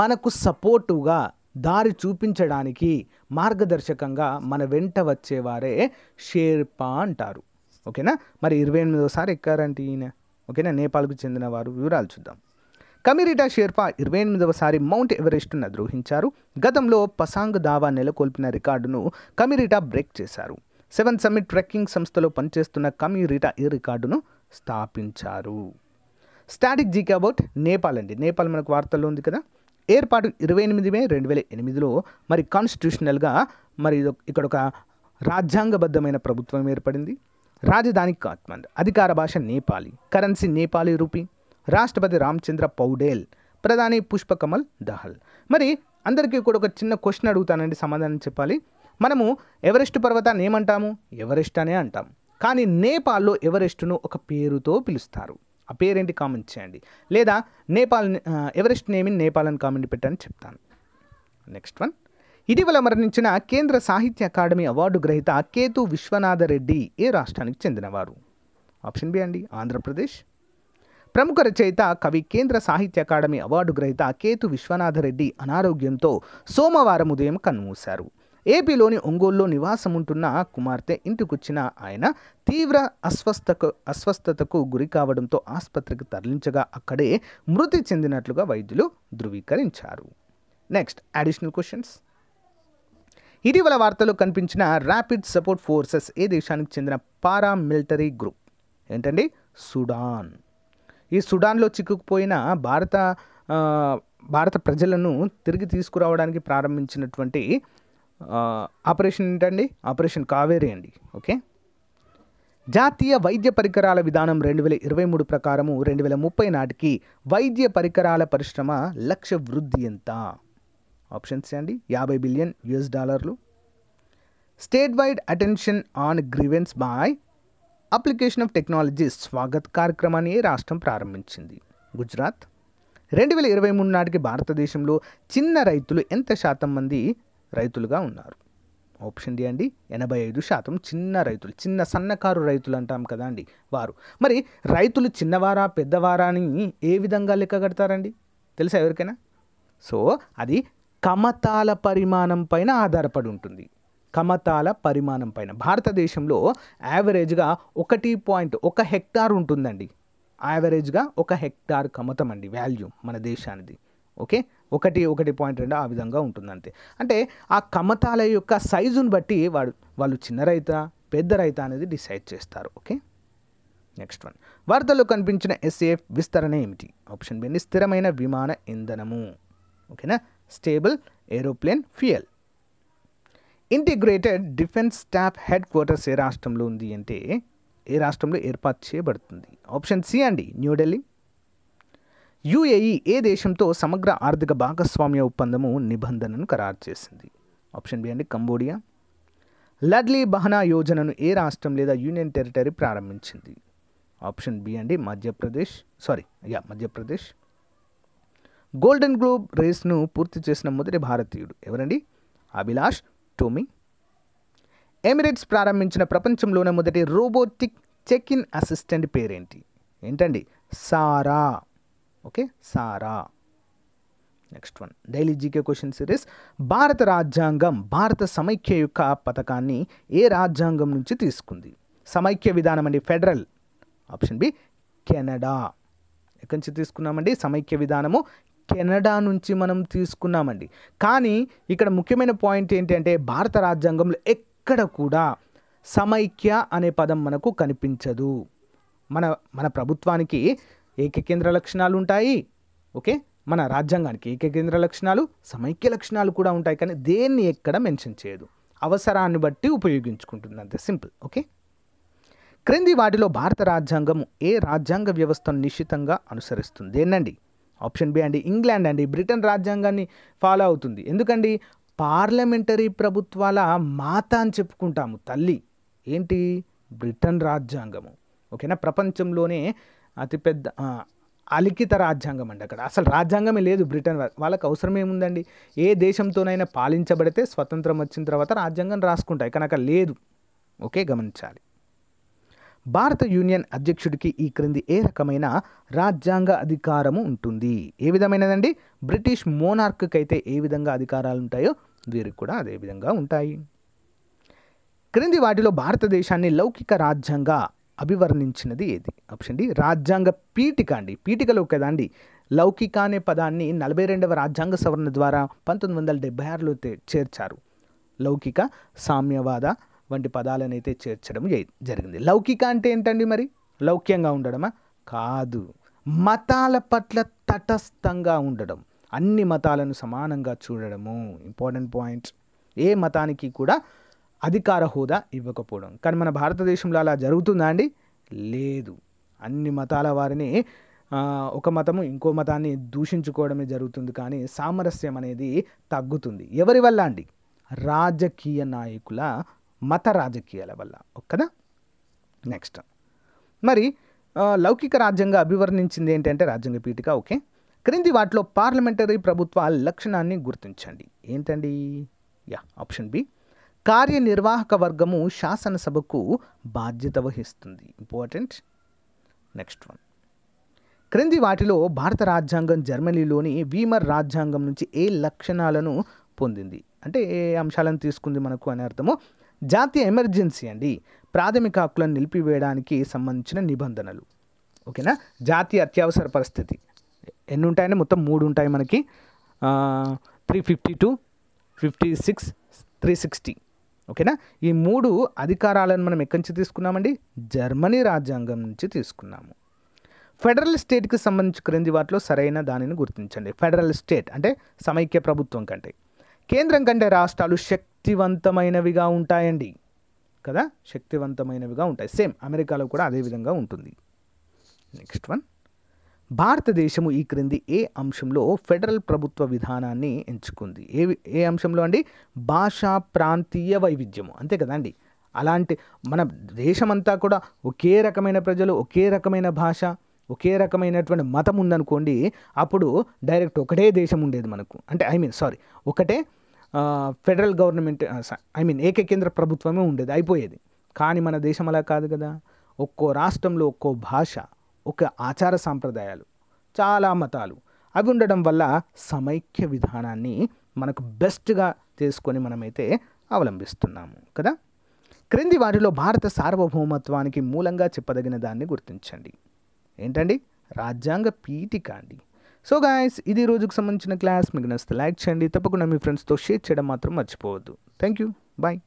మనకు సపోర్టుగా దారి చూపించడానికి మార్గదర్శకంగా మన వెంట వచ్చేవారే షేర్పా అంటారు ఓకేనా మరి ఇరవై ఎనిమిదోసారి ఎక్కారంటే ఈయన ఓకేనా నేపాల్కు చెందిన వారు వివరాలు చూద్దాం కమిరిటా షేర్పా ఇరవై ఎనిమిదవసారి మౌంట్ ఎవరెస్ట్ను ద్రోహించారు గతంలో పసాంగ్ దావా నెలకొల్పిన రికార్డును కమిరిటా బ్రేక్ చేశారు సెవెన్ సమ్మిట్ ట్రెక్కింగ్ సంస్థలో పనిచేస్తున్న కమిరిటా ఈ రికార్డును స్థాపించారు స్టాటిక్ జీకే అబౌట్ నేపాల్ అండి నేపాల్ మనకు వార్తల్లో ఉంది కదా ఏర్పాటు ఇరవై ఎనిమిది మే రెండు వేల ఎనిమిదిలో మరి కాన్స్టిట్యూషనల్గా మరి ఇక్కడ ఒక రాజ్యాంగబద్ధమైన ప్రభుత్వం ఏర్పడింది రాజధాని కాత్మండ్ అధికార భాష నేపాలి కరెన్సీ నేపాలి రూపీ రాష్ట్రపతి రామచంద్ర పౌడేల్ ప్రధాని పుష్పకమల్ దహల్ మరి అందరికీ కూడా ఒక చిన్న క్వశ్చన్ అడుగుతానండి సమాధానం చెప్పాలి మనము ఎవరెస్ట్ పర్వతాన్ని ఏమంటాము ఎవరెస్ట్ అనే అంటాం కానీ నేపాల్లో ఎవరెస్టును ఒక పేరుతో పిలుస్తారు ఆ పేరేంటి కామెంట్ చేయండి లేదా Nepal Everest name in Nepal అని కామెంట్ పెట్టని చెప్తాను నెక్స్ట్ వన్ ఇటీవల మరణించిన కేంద్ర సాహిత్య అకాడమీ అవార్డు గ్రహీత కేతు విశ్వనాథరెడ్డి ఏ రాష్ట్రానికి చెందినవారు ఆప్షన్ బి అండి ఆంధ్రప్రదేశ్ ప్రముఖ రచయిత కవి కేంద్ర సాహిత్య అకాడమీ అవార్డు గ్రహీత కేతు విశ్వనాథరెడ్డి అనారోగ్యంతో సోమవారం ఉదయం కన్నుమూశారు ఏపీలోని ఒంగోలులో నివాసం ఉంటున్న కుమార్తె ఇంటికొచ్చిన ఆయన తీవ్ర అస్వస్థకు అస్వస్థతకు గురి కావడంతో ఆసుపత్రికి తరలించగా అక్కడే మృతి చెందినట్లుగా వైద్యులు ధృవీకరించారు నెక్స్ట్ అడిషనల్ క్వశ్చన్స్ ఇటీవల వార్తల్లో కనిపించిన ర్యాపిడ్ సపోర్ట్ ఫోర్సెస్ ఏ దేశానికి చెందిన పారామిలిటరీ గ్రూప్ ఏంటండి సుడాన్ ఈ సుడాన్లో చిక్కుకుపోయిన భారత భారత ప్రజలను తిరిగి తీసుకురావడానికి ప్రారంభించినటువంటి ఆపరేషన్ ఏంటండి ఆపరేషన్ కావేరి అండి ఓకే జాతీయ వైద్య పరికరాల విధానం రెండు వేల ఇరవై మూడు ప్రకారము రెండు వేల ముప్పై నాటికి వైద్య పరికరాల పరిశ్రమ లక్ష్య వృద్ధి ఎంత ఆప్షన్స్ అండి యాభై బిలియన్ యుఎస్ డాలర్లు state wide attention on grievances by application of technology Swagat కార్యక్రమాన్ని రాష్ట్రం ప్రారంభించింది గుజరాత్ రెండు వేల ఇరవై మూడు నాటికి భారతదేశంలో చిన్న రైతులు ఎంత శాతం మంది రైతులుగా ఉన్నారు ఆప్షన్ డి అండి ఎనభై ఐదు శాతం చిన్న రైతులు చిన్న సన్నకారు రైతులు అంటాం కదా అండి వారు మరి రైతులు చిన్నవారా పెద్దవారా అని ఏ విధంగా లెక్క కడతారండి తెలుసా ఎవరికైనా సో అది కమతాల పరిమాణం పైన ఆధారపడి ఉంటుంది కమతాల పరిమాణం పైన భారతదేశంలో యావరేజ్గా ఒకటి పాయింట్ ఒక హెక్టార్ ఉంటుందండి యావరేజ్గా ఒక హెక్టార్ కమతం అండి వాల్యూ మన దేశానిది ఓకే ఒకటి ఒకటి పాయింట్ రెండు ఆ విధంగా ఉంటుంది అంతే అంటే ఆ కమతాల యొక్క సైజును బట్టి వాడు వాళ్ళు చిన్న రైత పెద్ద రైత అనేది డిసైడ్ చేస్తారు ఓకే నెక్స్ట్ వన్ వార్తలో కనిపించిన ఎస్ఏఎఫ్ విస్తరణ ఏమిటి ఆప్షన్ బి స్థిరమైన విమాన ఇంధనము ఓకేనా stable aeroplane fuel integrated defence staff headquarters ఏ రాష్ట్రంలో ఉంది అంటే ఏ రాష్ట్రంలో ఏర్పాటు చేయబడుతుంది ఆప్షన్ సి అండి న్యూఢిల్లీ యుఏఈ ఏ దేశంతో సమగ్ర ఆర్థిక భాగస్వామ్య ఒప్పందము నిబంధనను ఖరారు చేసింది ఆప్షన్ బి అండి కంబోడియా లడ్లీ బహనా యోజనను ఏ రాష్ట్రం లేదా యూనియన్ టెరిటరీ ప్రారంభించింది ఆప్షన్ బి అండి Madhya Pradesh sorry yeah Madhya Pradesh golden globe రేస్ను పూర్తి చేసిన మొదటి భారతీయుడు ఎవరండి అభిలాష్ టోమీ ఎమిరేట్స్ ప్రారంభించిన ప్రపంచంలోనే మొదటి రోబోటిక్ చెక్ ఇన్ అసిస్టెంట్ పేరేంటి ఏంటండి సారా ఓకే సారా next one daily GK question series భారత రాజ్యాంగం భారత సమైక్య యొక్క పథకాన్ని ఏ రాజ్యాంగం నుంచి తీసుకుంది సమైక్య విధానం అండి ఫెడరల్ ఆప్షన్ బి కెనడా ఎక్కడి నుంచి తీసుకున్నామండి సమైక్య విధానము కెనడా నుంచి మనం తీసుకున్నామండి కానీ ఇక్కడ ముఖ్యమైన పాయింట్ ఏంటంటే భారత రాజ్యాంగంలో ఎక్కడ కూడా సమైక్య అనే పదం మనకు కనిపించదు మన మన ప్రభుత్వానికి ఏకకేంద్ర లక్షణాలు ఉంటాయి ఓకే మన రాజ్యాంగానికి ఏకకేంద్ర లక్షణాలు సమైక్య లక్షణాలు కూడా ఉంటాయి కానీ దేన్ని ఎక్కడ మెన్షన్ చేయదు అవసరాన్ని బట్టి ఉపయోగించుకుంటుంది అంతే సింపుల్ ఓకే క్రింది వాటిలో భారత రాజ్యాంగం ఏ రాజ్యాంగ వ్యవస్థను నిశ్చితంగా అనుసరిస్తుంది ఏంటండి ఆప్షన్ బి అండి ఇంగ్లాండ్ అండి బ్రిటన్ రాజ్యాంగాన్ని ఫాలో అవుతుంది ఎందుకండి పార్లమెంటరీ ప్రభుత్వాల మాత అని చెప్పుకుంటాము తల్లి ఏంటి బ్రిటన్ రాజ్యాంగము ఓకేనా ప్రపంచంలోనే అతిపెద్ద అలిఖిత రాజ్యాంగం అండి అక్కడ అసలు రాజ్యాంగమే లేదు బ్రిటన్ వాళ్ళకి అవసరం ఏముందండి ఏ దేశంతోనైనా పాలించబడితే స్వతంత్రం వచ్చిన తర్వాత రాజ్యాంగం రాసుకుంటాయి కానీ అక్కడ లేదు ఓకే గమనించాలి భారత యూనియన్ అధ్యక్షుడికి ఈ క్రింది ఏ రకమైన రాజ్యాంగ అధికారము ఉంటుంది ఏ విధమైనదండి బ్రిటిష్ మోనార్క్కి అయితే ఏ విధంగా అధికారాలు ఉంటాయో వీరికి కూడా అదే విధంగా ఉంటాయి క్రింది వాటిలో భారతదేశాన్ని లౌకిక రాజ్యంగా అభివర్ణించినది ఏది ఆప్షన్ డి రాజ్యాంగ పీఠిక అండి పీఠికలో కదా అండి లౌకిక అనే పదాన్ని నలభై రెండవ రాజ్యాంగ సవరణ ద్వారా పంతొమ్మిది వందల డెబ్బై ఆరులో చేర్చారు లౌకిక సామ్యవాద వంటి పదాలను అయితే చేర్చడం జరిగింది లౌకిక అంటే ఏంటండి మరి లౌక్యంగా ఉండడమా కాదు మతాల పట్ల తటస్థంగా ఉండడం అన్ని మతాలను సమానంగా చూడడము ఇంపార్టెంట్ పాయింట్ ఏ మతానికి కూడా అధికార హోదా ఇవ్వకపోవడం కానీ మన భారతదేశంలో అలా జరుగుతుందా అండి లేదు అన్ని మతాల వారిని ఒక మతము ఇంకో మతాన్ని దూషించుకోవడమే జరుగుతుంది కానీ సామరస్యం అనేది తగ్గుతుంది ఎవరి వల్ల అండి రాజకీయ నాయకుల మత రాజకీయాల వల్ల ఒక్కదా నెక్స్ట్ మరి లౌకిక రాజ్యంగా అభివర్ణించింది ఏంటంటే రాజ్యాంగ పీఠిక ఓకే క్రింది వాటిలో పార్లమెంటరీ ప్రభుత్వ లక్షణాన్ని గుర్తించండి ఏంటండి యా ఆప్షన్ బి కార్యనిర్వాహక వర్గము శాసనసభకు బాధ్యత వహిస్తుంది ఇంపార్టెంట్ నెక్స్ట్ వన్ క్రింది వాటిలో భారత రాజ్యాంగం జర్మనీలోని వీమర్ రాజ్యాంగం నుంచి ఏ లక్షణాలను పొందింది అంటే ఏ అంశాలను తీసుకుంది మనకు అని అర్థము జాతీయ ఎమర్జెన్సీ అండి ప్రాథమిక హక్కులను నిలిపివేయడానికి సంబంధించిన నిబంధనలు ఓకేనా జాతీయ అత్యవసర పరిస్థితి ఎన్ని ఉంటాయంటే మొత్తం మూడు ఉంటాయి మనకి three fifty two fifty six three sixty ఓకేనా ఈ మూడు అధికారాలను మనం ఎక్కడి నుంచి తీసుకున్నామండి జర్మనీ రాజ్యాంగం నుంచి తీసుకున్నాము ఫెడరల్ స్టేట్కి సంబంధించి క్రింది వాటిలో సరైన దానిని గుర్తించండి ఫెడరల్ స్టేట్ అంటే సమైక్య ప్రభుత్వం కంటే కేంద్రం కంటే రాష్ట్రాలు శక్తివంతమైనవిగా ఉంటాయండి కదా శక్తివంతమైనవిగా ఉంటాయి సేమ్ అమెరికాలో కూడా అదే విధంగా ఉంటుంది నెక్స్ట్ వన్ భారతదేశము ఈ క్రింది ఏ అంశంలో ఫెడరల్ ప్రభుత్వ విధానాన్ని ఎంచుకుంది ఏ ఏ అంశంలో అండి భాషా ప్రాంతీయ వైవిధ్యము అంతే కదండి అలాంటి మన దేశమంతా కూడా ఒకే రకమైన ప్రజలు ఒకే రకమైన భాష ఒకే రకమైనటువంటి మతం ఉందనుకోండి అప్పుడు డైరెక్ట్ ఒకటే దేశం ఉండేది మనకు అంటే ఐ మీన్ సారీ ఒకటే ఫెడరల్ గవర్నమెంట్ ఐ మీన్ ఏకకేంద్ర ప్రభుత్వమే ఉండేది అయిపోయేది కానీ మన దేశం అలా కాదు కదా ఒక్కో రాష్ట్రంలో ఒక్కో భాష ఒక ఆచార సాంప్రదాయాలు చాలా మతాలు అవి ఉండడం వల్ల సమైక్య విధానాన్ని మనకు బెస్ట్గా చేసుకొని మనమైతే అవలంబిస్తున్నాము కదా క్రింది వాటిలో భారత సార్వభౌమత్వానికి మూలంగా చెప్పదగిన దాన్ని గుర్తించండి ఏంటండి రాజ్యాంగ పీఠిక అండి సో గాయస్ ఇది రోజుకు సంబంధించిన క్లాస్ మీకు నచ్చితే లైక్ చేయండి తప్పకుండా మీ ఫ్రెండ్స్తో షేర్ చేయడం మాత్రం మర్చిపోవద్దు థ్యాంక్ యూ బాయ్